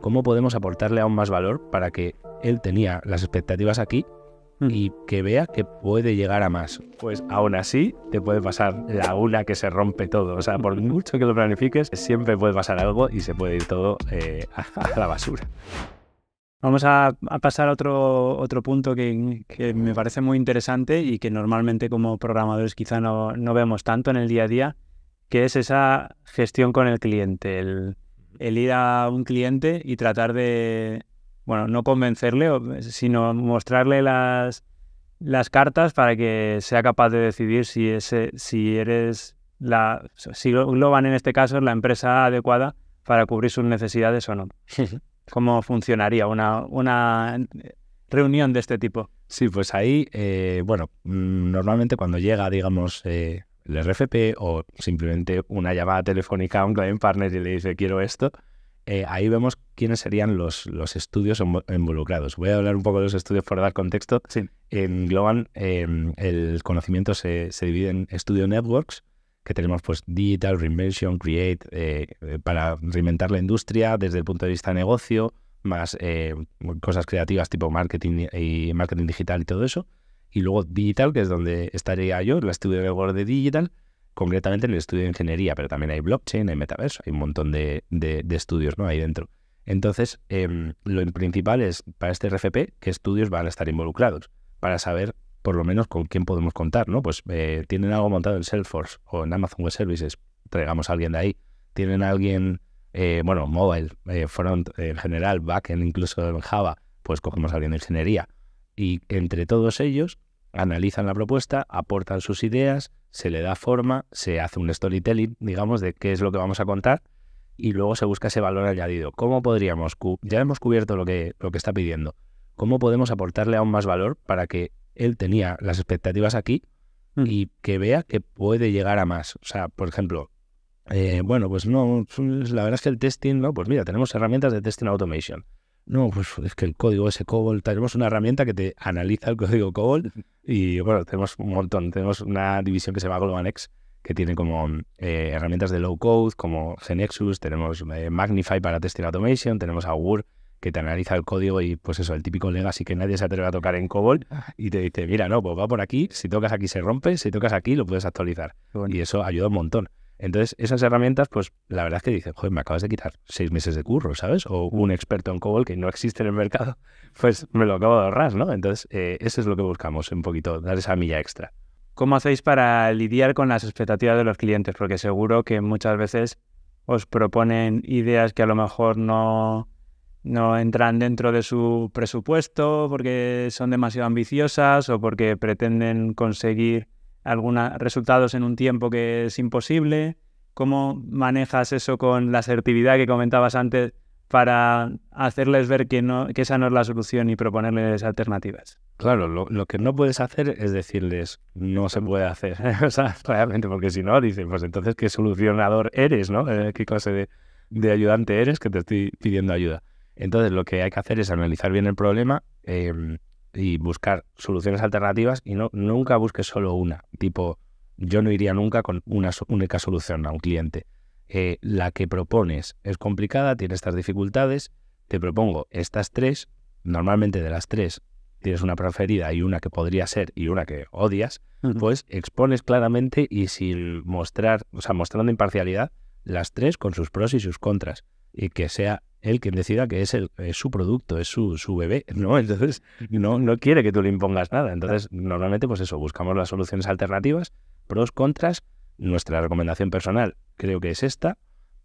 ¿Cómo podemos aportarle aún más valor para que él tenía las expectativas aquí mm. y que vea que puede llegar a más. Pues aún así te puede pasar la una que se rompe todo. O sea, por mucho que lo planifiques, siempre puede pasar algo y se puede ir todo eh, a, la basura. Vamos a, pasar a otro, punto que, me parece muy interesante y que normalmente como programadores quizá no, no, vemos tanto en el día a día, que es esa gestión con el cliente, el ir a un cliente y tratar de, bueno, no convencerle, sino mostrarle las, las cartas para que sea capaz de decidir si, ese, si eres la, si Globan en este caso es la empresa adecuada para cubrir sus necesidades o no. ¿Cómo funcionaría una, una reunión de este tipo? Sí, pues ahí, eh, bueno, mm, normalmente cuando llega, digamos, eh, el RFP o simplemente una llamada telefónica a un client partner y le dice quiero esto, eh, ahí vemos quiénes serían los, los estudios involucrados. Voy a hablar un poco de los estudios para dar contexto. En Globan em, el conocimiento se, divide en estudio networks, que tenemos pues digital, reinvention, create, eh, eh, para reinventar la industria desde el punto de vista de negocio, más cosas creativas tipo marketing y marketing digital y todo eso y luego digital, que es donde estaría yo, el estudio de Word de digital, concretamente en el estudio de ingeniería, pero también hay blockchain, hay metaverso, hay un montón de, estudios ¿no? ahí dentro. Entonces, em, lo principal es para este RFP qué estudios van a estar involucrados, para saber por lo menos con quién podemos contar, ¿no? Pues eh, tienen algo montado en Salesforce o en Amazon Web Services, traigamos a alguien de ahí. Tienen alguien, eh, bueno, mobile, eh, front en general, backend, incluso en Java, pues cogemos a alguien de ingeniería. Y entre todos ellos, analizan la propuesta, aportan sus ideas, se le da forma, se hace un storytelling, digamos, de qué es lo que vamos a contar y luego se busca ese valor añadido. ¿Cómo podríamos? Ya hemos cubierto lo que, lo que está pidiendo. ¿Cómo podemos aportarle aún más valor para que él tenía las expectativas aquí mm. y que vea que puede llegar a más? O sea, por ejemplo, eh, bueno, pues no, la verdad es que el testing, ¿no? Pues mira, tenemos herramientas de testing automation. No, pues es que el código ese COBOL, tenemos una herramienta que te analiza el código COBOL y bueno, tenemos un montón, tenemos una división que se llama GlobalX que tiene como eh, herramientas de low code como Genexus, tenemos eh, Magnify para testing automation, tenemos Augur que te analiza el código y pues eso, el típico legacy que nadie se atreve a tocar en COBOL y te dice, mira, no, pues va por aquí, si tocas aquí se rompe, si tocas aquí lo puedes actualizar. Y eso ayuda un montón. Entonces, esas herramientas, pues la verdad es que dicen, joder, me acabas de quitar seis meses de curro, ¿sabes? O mm. un experto en COBOL que no existe en el mercado, pues me lo acabo de ahorrar, ¿no? Entonces, eh, eso es lo que buscamos un poquito, dar esa milla extra. ¿Cómo hacéis para lidiar con las expectativas de los clientes? Porque seguro que muchas veces os proponen ideas que a lo mejor no, no entran dentro de su presupuesto porque son demasiado ambiciosas o porque pretenden conseguir algunos resultados en un tiempo que es imposible. ¿Cómo manejas eso con la asertividad que comentabas antes para hacerles ver que, no, que esa no es la solución y proponerles alternativas? Claro, lo, que no puedes hacer es decirles, no se puede hacer, o realmente, porque si no, dicen, pues entonces, ¿qué solucionador eres, no? Eh, ¿Qué clase de, ayudante eres que te estoy pidiendo ayuda? Entonces, lo que hay que hacer es analizar bien el problema, em, y buscar soluciones alternativas y no, nunca busques solo una. Tipo, yo no iría nunca con una única solución a un cliente. Eh, la que propones es complicada, tiene estas dificultades, te propongo estas tres, normalmente de las tres tienes una preferida y una que podría ser y una que odias, pues expones claramente y sin mostrar, o sea, mostrando imparcialidad, las tres con sus pros y sus contras y que sea él quien decida que es, su producto, es su, bebé, ¿no? Entonces, mm. no, no quiere que tú le impongas nada. Entonces, normalmente, pues eso, buscamos las soluciones alternativas, pros, contras. Nuestra recomendación personal creo que es esta,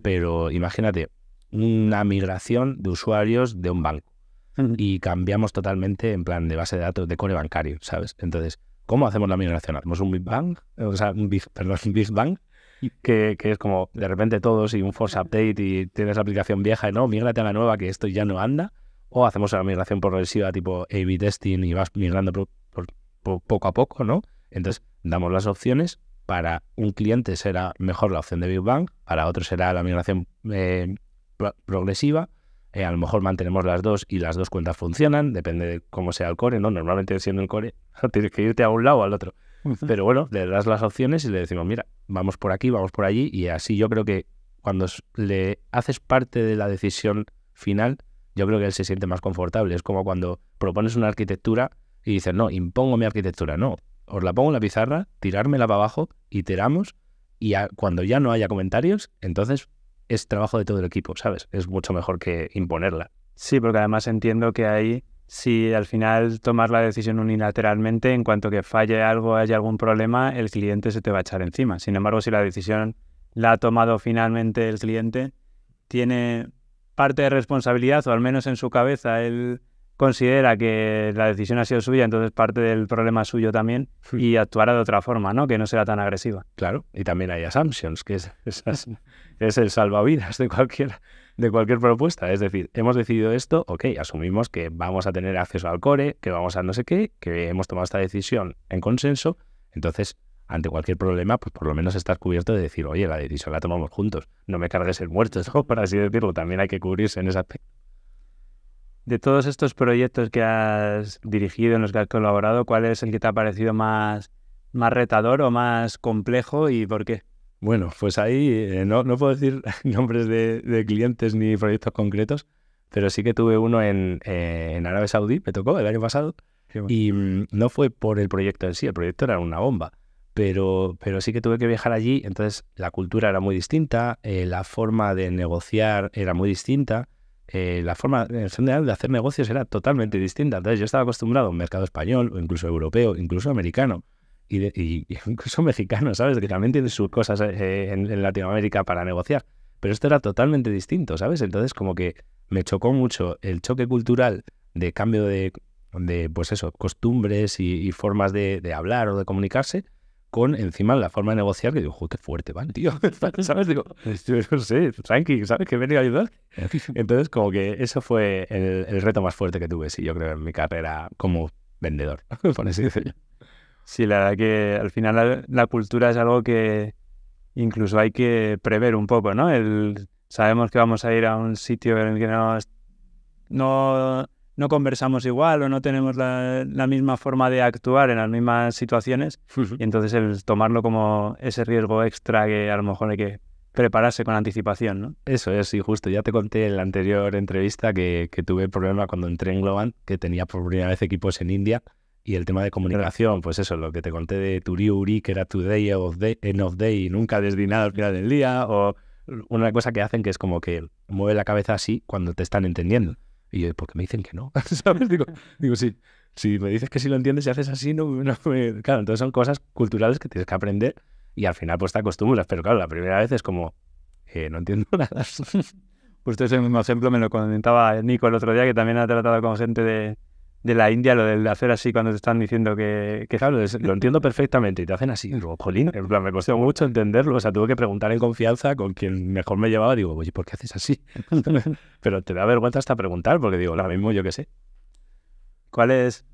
pero imagínate una migración de usuarios de un banco mm. y cambiamos totalmente en plan de base de datos de core bancario, ¿sabes? Entonces, ¿cómo hacemos la migración? ¿Hacemos un Big Bang? O sea, un Big, perdón, Big Bang que, es como de repente todos y un force update y tienes la aplicación vieja y no, migrate a la nueva que esto ya no anda. O hacemos la migración progresiva tipo A-B testing y vas migrando poco a poco, ¿no? Entonces damos las opciones. Para un cliente será mejor la opción de Big Bang, para otro será la migración eh, progresiva. Eh, a lo mejor mantenemos las dos y las dos cuentas funcionan, depende de cómo sea el core, ¿no? Normalmente siendo el core, tienes que irte a un lado o al otro. Pero bueno, le das las opciones y le decimos, mira, vamos por aquí, vamos por allí, y así yo creo que cuando le haces parte de la decisión final, yo creo que él se siente más confortable. Es como cuando propones una arquitectura y dices, no, impongo mi arquitectura. No, os la pongo en la pizarra, tirármela para abajo, iteramos, y cuando ya no haya comentarios, entonces es trabajo de todo el equipo, ¿sabes? Es mucho mejor que imponerla. Sí, porque además entiendo que hay si al final tomas la decisión unilateralmente, en cuanto que falle algo, haya algún problema, el cliente se te va a echar encima. Sin embargo, si la decisión la ha tomado finalmente el cliente, tiene parte de responsabilidad, o al menos en su cabeza, él considera que la decisión ha sido suya, entonces parte del problema suyo también, hmm. y actuará de otra forma, ¿no? Que no sea tan agresiva. Claro, y también hay assumptions, que es, es el salvavidas de cualquiera de cualquier propuesta. Es decir, hemos decidido esto, ok, asumimos que vamos a tener acceso al core, que vamos a no sé qué, que hemos tomado esta decisión en consenso. Entonces, ante cualquier problema, pues por lo menos estás cubierto de decir, oye, la decisión la tomamos juntos, no me cargues el muerto, ¿no? por así decirlo. También hay que cubrirse en ese aspecto. De todos estos proyectos que has dirigido, en los que has colaborado, ¿cuál es el que te ha parecido más, más retador o más complejo y por qué? Bueno, pues ahí eh, no, no, puedo decir nombres de, clientes ni proyectos concretos, pero sí que tuve uno en, eh, en Arabia Saudí, me tocó el año pasado, y mm, no fue por el proyecto en sí, el proyecto era una bomba, pero, pero sí que tuve que viajar allí, entonces la cultura era muy distinta, eh, la forma de negociar era muy distinta, la forma en general de hacer negocios era totalmente distinta, entonces yo estaba acostumbrado a un mercado español o incluso europeo, incluso americano y, incluso mexicanos, ¿sabes? Que también tienen sus cosas eh, eh, en, Latinoamérica para negociar. Pero esto era totalmente distinto, ¿sabes? Entonces como que me chocó mucho el choque cultural de cambio de, de pues eso, costumbres y, formas de, hablar o de comunicarse con encima la forma de negociar que digo, joder, qué fuerte van, tío. ¿Sabes? Digo, no sé, tranqui, ¿sabes? Que venía a ayudar. Entonces como que eso fue el, reto más fuerte que tuve, sí, yo creo, en mi carrera como vendedor, por Sí, la verdad que al final la, cultura es algo que incluso hay que prever un poco, ¿no? El, sabemos que vamos a ir a un sitio en el que no, no, conversamos igual o no tenemos la, misma forma de actuar en las mismas situaciones. Y entonces el tomarlo como ese riesgo extra que a lo mejor hay que prepararse con anticipación, ¿no? Eso es, y justo ya te conté en la anterior entrevista que, tuve problema cuando entré en Globan, que tenía por primera vez equipos en India y el tema de comunicación, pues eso, lo que te conté de Turiuri, que era Today of Day, of Day, y nunca desvinado al final del día, o una cosa que hacen que es como que mueve la cabeza así cuando te están entendiendo. Y yo, ¿por qué me dicen que no? ¿Sabes? Digo, digo, sí, si me dices que sí lo entiendes y haces así, no, me... Claro, entonces son cosas culturales que tienes que aprender y al final pues te acostumbras. Pero claro, la primera vez es como, eh, no entiendo nada. Pues ese el mismo ejemplo, me lo comentaba Nico el otro día, que también ha tratado con gente de de la India, lo del hacer así cuando te están diciendo que, que lo entiendo perfectamente y te hacen así, en plan, me costó mucho entenderlo, o sea, tuve que preguntar en confianza con quien mejor me llevaba, digo, oye, ¿por qué haces así? Pero te da vergüenza hasta preguntar, porque digo, la mismo yo qué sé. ¿Cuál es,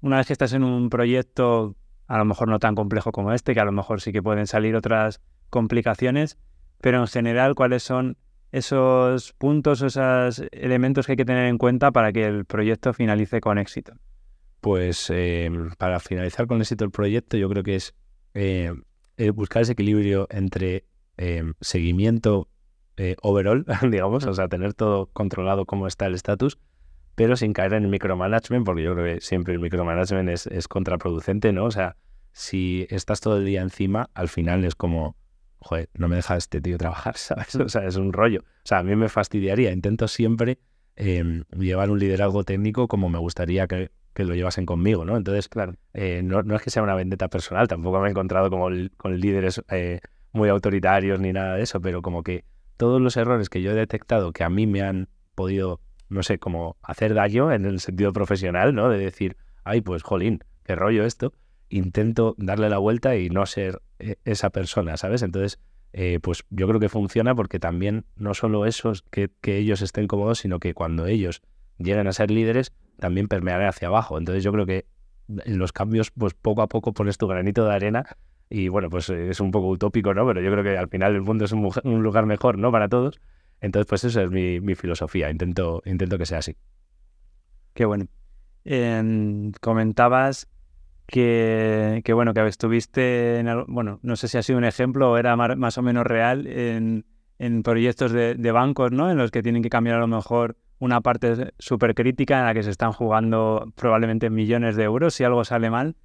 una vez que estás en un proyecto, a lo mejor no tan complejo como este, que a lo mejor sí que pueden salir otras complicaciones, pero en general, ¿cuáles son esos puntos, esos elementos que hay que tener en cuenta para que el proyecto finalice con éxito? Pues em, para finalizar con éxito el proyecto, yo creo que es eh, eh, buscar ese equilibrio entre em, seguimiento eh, overall, digamos, o sea, tener todo controlado cómo está el estatus, pero sin caer en el micromanagement, porque yo creo que siempre el micromanagement es, es contraproducente, ¿no? O sea, si estás todo el día encima, al final es como joder, no me deja este tío trabajar, ¿sabes? O sea, es un rollo. O sea, a mí me fastidiaría. Intento siempre em, llevar un liderazgo técnico como me gustaría que, lo llevasen conmigo, ¿no? Entonces, claro, eh, no, es que sea una vendetta personal, tampoco me he encontrado como con líderes eh, muy autoritarios ni nada de eso, pero como que todos los errores que yo he detectado que a mí me han podido, no sé, como hacer daño en el sentido profesional, ¿no? De decir, ay, pues jolín, qué rollo esto, intento darle la vuelta y no ser e, esa persona, ¿sabes? Entonces, eh, pues yo creo que funciona porque también no solo eso, que, ellos estén cómodos, sino que cuando ellos lleguen a ser líderes, también permearán hacia abajo. Entonces yo creo que en los cambios, pues poco a poco pones tu granito de arena y bueno, pues eh, es un poco utópico, ¿no? Pero yo creo que al final el mundo es un, lugar mejor, ¿no? Para todos. Entonces, pues eso es mi, filosofía. Intento, intento que sea así. Qué bueno. Em, comentabas que, bueno, que estuviste, en bueno, no sé si ha sido un ejemplo o era más o menos real en, proyectos de, bancos, ¿no? En los que tienen que cambiar a lo mejor una parte súper crítica en la que se están jugando probablemente millones de euros si algo sale mal.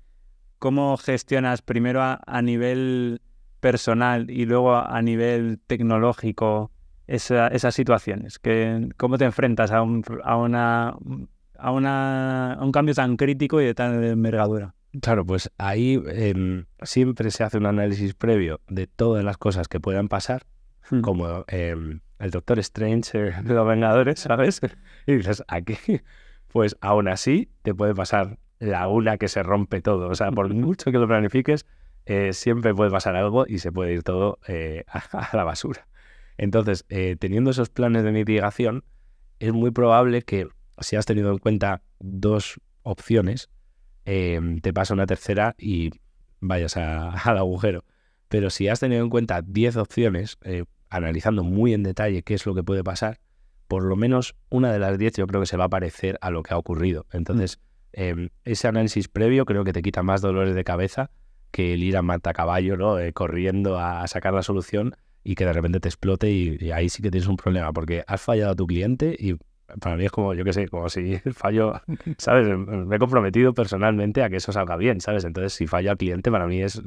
¿Cómo gestionas primero a, nivel personal y luego a nivel tecnológico esa, esas situaciones? Que, ¿Cómo te enfrentas a, un, a, una, a, una, a un cambio tan crítico y de tan envergadura? Claro, pues ahí em, siempre se hace un análisis previo de todas las cosas que puedan pasar, hmm. como em, el Doctor Strange, de los Vengadores, ¿sabes? Y dices, aquí, pues aún así te puede pasar la una que se rompe todo. O sea, por mucho que lo planifiques, eh, siempre puede pasar algo y se puede ir todo eh, a, la basura. Entonces, eh, teniendo esos planes de mitigación, es muy probable que si has tenido en cuenta dos opciones, Em, te pasa una tercera y vayas al agujero. Pero si has tenido en cuenta 10 opciones, eh, analizando muy en detalle qué es lo que puede pasar, por lo menos una de las 10 yo creo que se va a parecer a lo que ha ocurrido. Entonces, mm. em, ese análisis previo creo que te quita más dolores de cabeza que el ir a mata caballo, ¿no? Eh, corriendo a, sacar la solución y que de repente te explote y, y, ahí sí que tienes un problema porque has fallado a tu cliente y para mí es como, yo qué sé, como si fallo, ¿sabes? Em, em, me he comprometido personalmente a que eso salga bien, ¿sabes? Entonces, si falla al cliente, para mí es,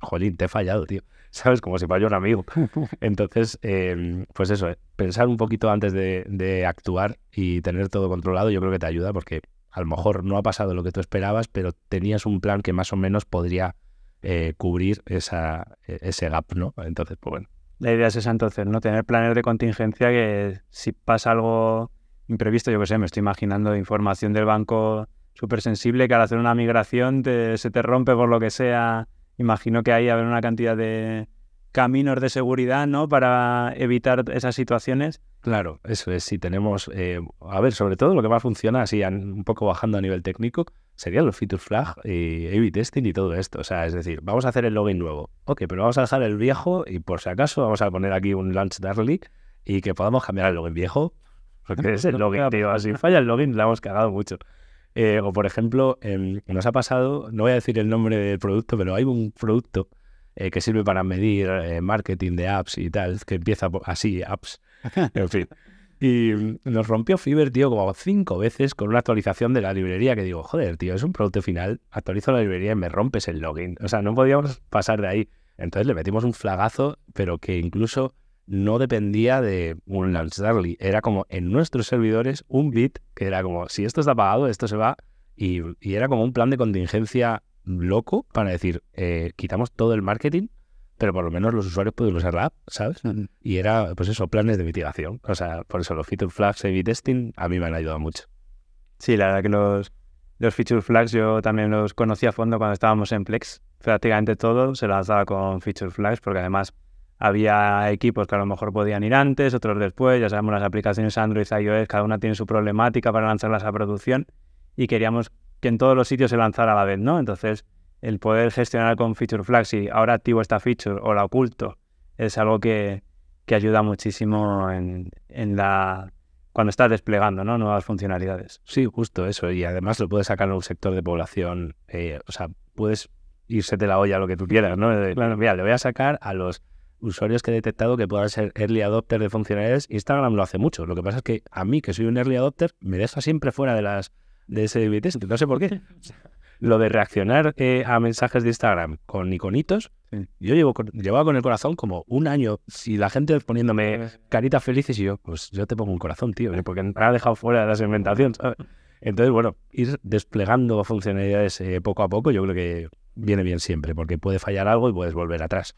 jolín, te he fallado, tío, ¿sabes? Como si falla un amigo. Entonces, em, pues eso, eh, pensar un poquito antes de, actuar y tener todo controlado, yo creo que te ayuda porque a lo mejor no ha pasado lo que tú esperabas, pero tenías un plan que más o menos podría eh, cubrir e, ese gap, ¿no? Entonces, pues bueno. La idea es esa entonces, ¿no? Tener planes de contingencia que si pasa algo imprevisto, yo que sé, me estoy imaginando información del banco súper sensible que al hacer una migración se te rompe por lo que sea. Imagino que hay habrá una cantidad de caminos de seguridad, ¿no? Para evitar esas situaciones. Claro, eso es. Si tenemos, eh, a ver, sobre todo lo que va a funcionar así un poco bajando a nivel técnico, serían los feature flag y A-B testing y todo esto. O sea, es decir, vamos a hacer el login nuevo. Ok, pero vamos a dejar el viejo y por si acaso vamos a poner aquí un launch darling y que podamos cambiar el login viejo porque es el login, tío. Así falla el login, la hemos cagado mucho. Eh, o por ejemplo, em, nos ha pasado, no voy a decir el nombre del producto, pero hay un producto eh, que sirve para medir eh, marketing de apps y tal, que empieza así, apps. En fin. Y mm, nos rompió fiber tío, como cinco veces con una actualización de la librería que digo, joder, tío, es un producto final, actualizo la librería y me rompes el login. O sea, no podíamos pasar de ahí. Entonces le metimos un flagazo, pero que incluso no dependía de un launch Era como en nuestros servidores un bit que era como, si esto está apagado, esto se va. Y, era como un plan de contingencia loco para decir, eh, quitamos todo el marketing, pero por lo menos los usuarios pueden usar la app, ¿sabes? Mm. Y era, pues eso, planes de mitigación. O sea, por eso los feature flags y testing a mí me han ayudado mucho. Sí, la verdad que los, los feature flags yo también los conocí a fondo cuando estábamos en Plex. Prácticamente todo se lanzaba con feature flags porque además había equipos que a lo mejor podían ir antes, otros después, ya sabemos las aplicaciones Android, iOS, cada una tiene su problemática para lanzarlas a producción y queríamos que en todos los sitios se lanzara a la vez, ¿no? Entonces, el poder gestionar con Feature Flag, si ahora activo esta feature o la oculto, es algo que, que ayuda muchísimo en, la cuando estás desplegando ¿no? nuevas funcionalidades. Sí, justo eso. Y además lo puedes sacar a un sector de población. Eh, o sea, puedes irse de la olla lo que tú quieras, ¿no? Mira, le voy a sacar a los usuarios que he detectado que puedan ser early adopter de funcionalidades. Instagram lo hace mucho. Lo que pasa es que a mí, que soy un early adopter, me deja siempre fuera de las de ese test. No sé por qué. lo de reaccionar eh, a mensajes de Instagram con iconitos, yo llevo llevaba con el corazón como un año si la gente poniéndome caritas felices y yo, pues yo te pongo un corazón, tío, porque me ha dejado fuera de las inventaciones Entonces, bueno, ir desplegando funcionalidades eh, poco a poco yo creo que viene bien siempre, porque puede fallar algo y puedes volver atrás.